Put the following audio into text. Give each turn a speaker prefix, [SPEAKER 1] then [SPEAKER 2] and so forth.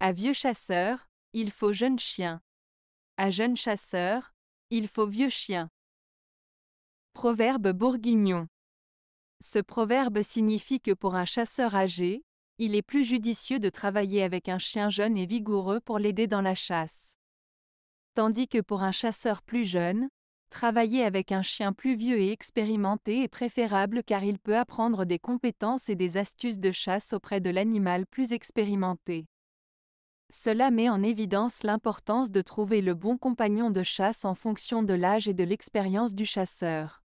[SPEAKER 1] À vieux chasseur, il faut jeune chien. À jeune chasseur,
[SPEAKER 2] il faut vieux chien. Proverbe bourguignon. Ce proverbe signifie que pour un chasseur âgé, il est plus judicieux de travailler avec un chien jeune et vigoureux pour l'aider dans la chasse. Tandis que pour un chasseur plus jeune, travailler avec un chien plus vieux et expérimenté est préférable car il peut apprendre des compétences et des astuces de chasse auprès de l'animal plus expérimenté. Cela met en évidence l'importance de trouver le bon compagnon de chasse en fonction de l'âge et de l'expérience du chasseur.